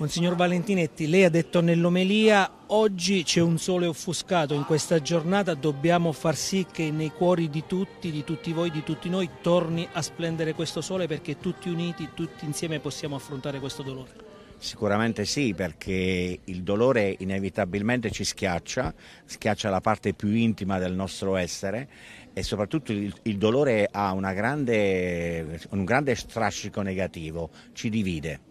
Monsignor Valentinetti, lei ha detto nell'omelia oggi c'è un sole offuscato, in questa giornata dobbiamo far sì che nei cuori di tutti, di tutti voi, di tutti noi torni a splendere questo sole perché tutti uniti, tutti insieme possiamo affrontare questo dolore. Sicuramente sì, perché il dolore inevitabilmente ci schiaccia, schiaccia la parte più intima del nostro essere e soprattutto il, il dolore ha grande, un grande strascico negativo, ci divide.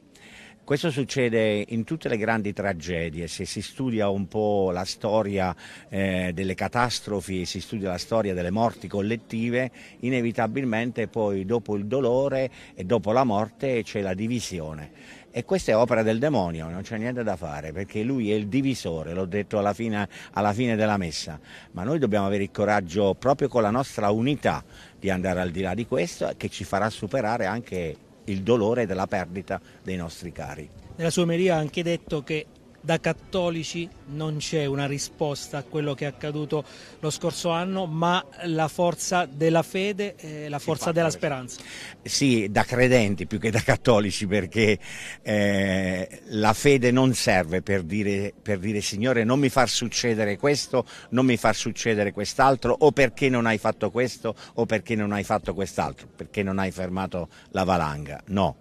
Questo succede in tutte le grandi tragedie, se si studia un po' la storia eh, delle catastrofi, si studia la storia delle morti collettive, inevitabilmente poi dopo il dolore e dopo la morte c'è la divisione. E questa è opera del demonio, non c'è niente da fare, perché lui è il divisore, l'ho detto alla fine, alla fine della messa, ma noi dobbiamo avere il coraggio proprio con la nostra unità di andare al di là di questo che ci farà superare anche il dolore della perdita dei nostri cari. Nella sua omelia ha anche detto che da cattolici non c'è una risposta a quello che è accaduto lo scorso anno, ma la forza della fede e la forza della speranza. Sì, da credenti più che da cattolici, perché eh, la fede non serve per dire, per dire Signore non mi far succedere questo, non mi far succedere quest'altro, o perché non hai fatto questo, o perché non hai fatto quest'altro, perché non hai fermato la valanga. No,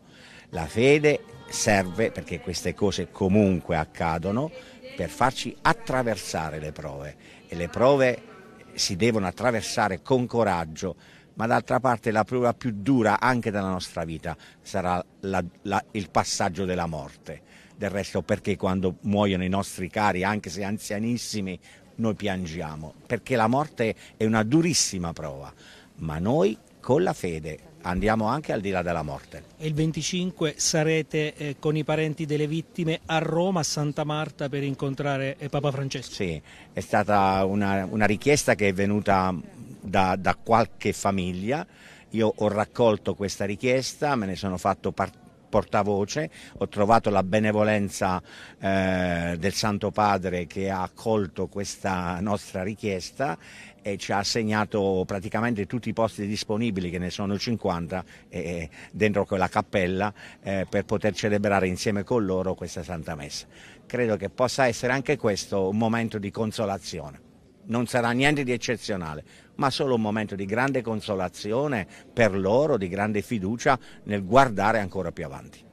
la fede serve, perché queste cose comunque accadono, per farci attraversare le prove e le prove si devono attraversare con coraggio, ma d'altra parte la prova più dura anche della nostra vita sarà la, la, il passaggio della morte. Del resto perché quando muoiono i nostri cari, anche se anzianissimi, noi piangiamo, perché la morte è una durissima prova, ma noi con la fede andiamo anche al di là della morte. Il 25 sarete eh, con i parenti delle vittime a Roma, a Santa Marta, per incontrare eh, Papa Francesco. Sì, è stata una, una richiesta che è venuta da, da qualche famiglia. Io ho raccolto questa richiesta, me ne sono fatto parte portavoce, ho trovato la benevolenza eh, del Santo Padre che ha accolto questa nostra richiesta e ci ha assegnato praticamente tutti i posti disponibili, che ne sono 50, eh, dentro quella cappella eh, per poter celebrare insieme con loro questa Santa Messa. Credo che possa essere anche questo un momento di consolazione non sarà niente di eccezionale, ma solo un momento di grande consolazione per loro, di grande fiducia nel guardare ancora più avanti.